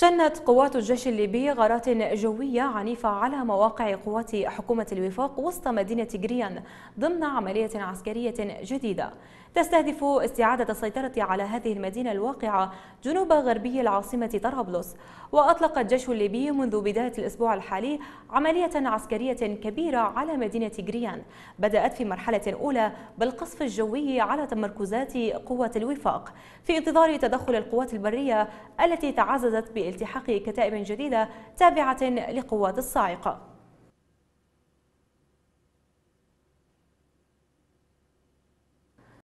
شنت قوات الجيش الليبي غارات جوية عنيفة على مواقع قوات حكومة الوفاق وسط مدينة جريان ضمن عملية عسكرية جديدة تستهدف استعادة السيطرة على هذه المدينة الواقعة جنوب غربي العاصمة طرابلس وأطلق الجيش الليبي منذ بداية الأسبوع الحالي عملية عسكرية كبيرة على مدينة جريان بدأت في مرحلة أولى بالقصف الجوي على تمركزات قوة الوفاق في انتظار تدخل القوات البرية التي تعززت ب لالتحاق كتائب جديدة تابعة لقوات الصاعقة